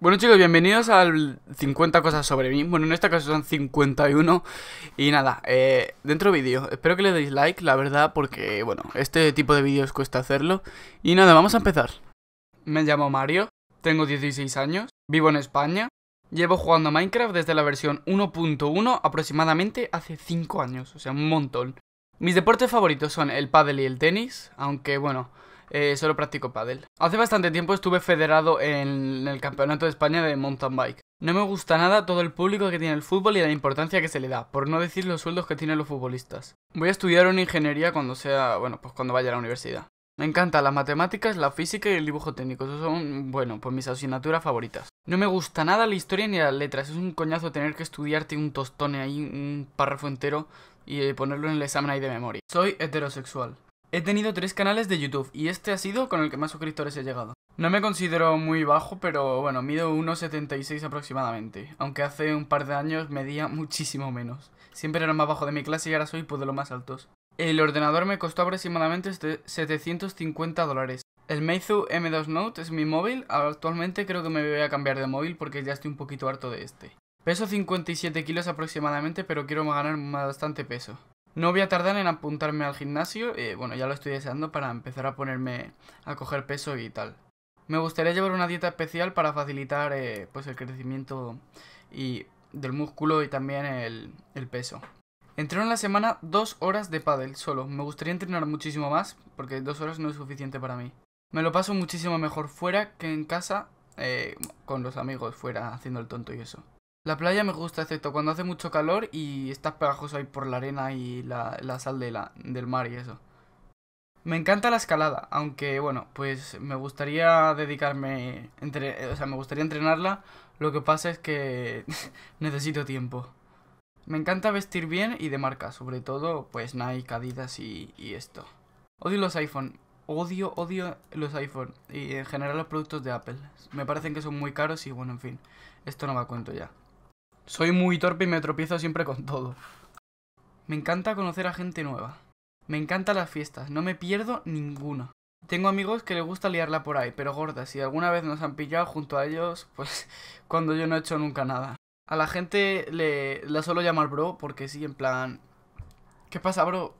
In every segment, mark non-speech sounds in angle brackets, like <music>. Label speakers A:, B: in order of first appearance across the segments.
A: Bueno chicos, bienvenidos al 50 cosas sobre mí Bueno, en este caso son 51 Y nada, eh, dentro vídeo Espero que le deis like, la verdad, porque bueno Este tipo de vídeos cuesta hacerlo Y nada, vamos a empezar Me llamo Mario, tengo 16 años Vivo en España Llevo jugando a Minecraft desde la versión 1.1 aproximadamente hace 5 años O sea, un montón Mis deportes favoritos son el paddle y el tenis Aunque bueno... Eh, solo practico pádel. Hace bastante tiempo estuve federado en el Campeonato de España de Mountain Bike. No me gusta nada todo el público que tiene el fútbol y la importancia que se le da, por no decir los sueldos que tienen los futbolistas. Voy a estudiar una ingeniería cuando sea, bueno, pues cuando vaya a la universidad. Me encantan las matemáticas, la física y el dibujo técnico. Esos son, bueno, pues mis asignaturas favoritas. No me gusta nada la historia ni las letras. Es un coñazo tener que estudiarte un tostón ahí, un párrafo entero y ponerlo en el examen ahí de memoria. Soy heterosexual. He tenido tres canales de YouTube y este ha sido con el que más suscriptores he llegado. No me considero muy bajo, pero bueno, mido 1,76 aproximadamente, aunque hace un par de años medía <laughs> muchísimo menos. Siempre era más bajo de mi clase y ahora soy pues de los más altos. El ordenador me costó aproximadamente 750 este, dólares. El Meizu M2 Note es mi móvil, actualmente creo que me voy a cambiar de móvil porque ya estoy un poquito harto de este. Peso 57 kilos aproximadamente, pero quiero ganar bastante peso. No voy a tardar en apuntarme al gimnasio, eh, bueno, ya lo estoy deseando para empezar a ponerme a coger peso y tal. Me gustaría llevar una dieta especial para facilitar eh, pues el crecimiento y del músculo y también el, peso. Entreno en la semana dos horas de pádel solo. Me gustaría entrenar muchísimo más porque dos horas no es suficiente para mí. Me lo paso muchísimo mejor fuera que en casa eh, con los amigos fuera haciendo el tonto y eso. La playa me gusta, excepto cuando hace mucho calor y estás pegajoso ahí por la arena y la, sal del mar y eso. Me encanta la escalada, aunque bueno, pues me gustaría dedicarme, entre, o sea, me gustaría entrenarla, lo que pasa es que <laughs> necesito tiempo. Me encanta vestir bien y de marca, sobre todo pues Nike, Adidas y, esto. Odio los iPhone, odio, odio los iPhone y en general los productos de Apple. Me parecen que son muy caros y bueno, en fin, esto no va cuento ya. Soy muy torpe y me tropiezo siempre con todo. Me encanta conocer a gente nueva. Me encantan las fiestas, no me pierdo ninguna. Tengo amigos que les gusta liarla por ahí, pero gorda, si alguna vez nos han pillado junto a ellos, pues <laughs> cuando yo no he hecho nunca nada. A la gente le la suelo llamar bro porque sí, en plan... ¿Qué pasa, bro?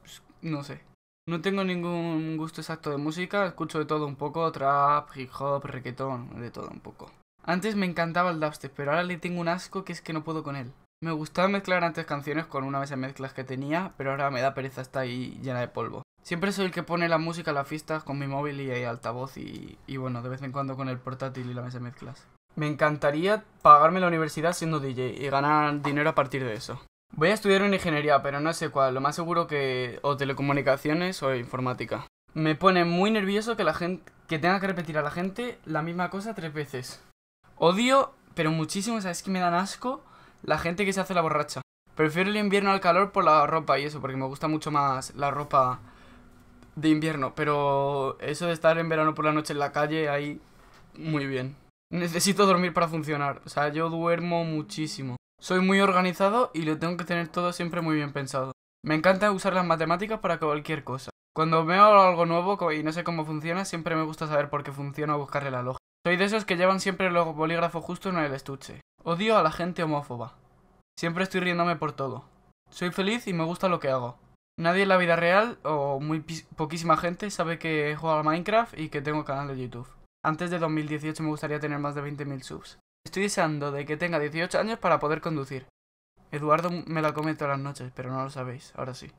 A: Pues, no sé. No tengo ningún gusto exacto de música, escucho de todo un poco, trap, hip hop, reggaetón, de todo un poco. Antes me encantaba el dubstep, pero ahora le tengo un asco que es que no puedo con él. Me gustaba mezclar antes canciones con una mesa de mezclas que tenía, pero ahora me da pereza estar ahí llena de polvo. Siempre soy el que pone la música a las fiestas con mi móvil y el eh, altavoz y, y, bueno, de vez en cuando con el portátil y la mesa de mezclas. Me encantaría pagarme la universidad siendo DJ y ganar dinero a partir de eso. Voy a estudiar una ingeniería, pero no sé cuál, lo más seguro que o telecomunicaciones o informática. Me pone muy nervioso que la gente que tenga que repetir a la gente la misma cosa tres veces. Odio, pero muchísimo, ¿sabes que me dan asco? La gente que se hace la borracha. Prefiero el invierno al calor por la ropa y eso, porque me gusta mucho más la ropa de invierno. Pero eso de estar en verano por la noche en la calle, ahí, muy bien. Necesito dormir para funcionar. O sea, yo duermo muchísimo. Soy muy organizado y lo tengo que tener todo siempre muy bien pensado. Me encanta usar las matemáticas para cualquier cosa. Cuando veo algo nuevo y no sé cómo funciona, siempre me gusta saber por qué funciona o buscarle la lógica. Soy de esos que llevan siempre el bolígrafo justo en el estuche. Odio a la gente homófoba. Siempre estoy riéndome por todo. Soy feliz y me gusta lo que hago. Nadie en la vida real, o muy poquísima gente, sabe que juego a Minecraft y que tengo canal de YouTube. Antes de 2018 me gustaría tener más de 20.000 subs. Estoy deseando de que tenga 18 años para poder conducir. Eduardo me la come todas las noches, pero no lo sabéis, ahora sí.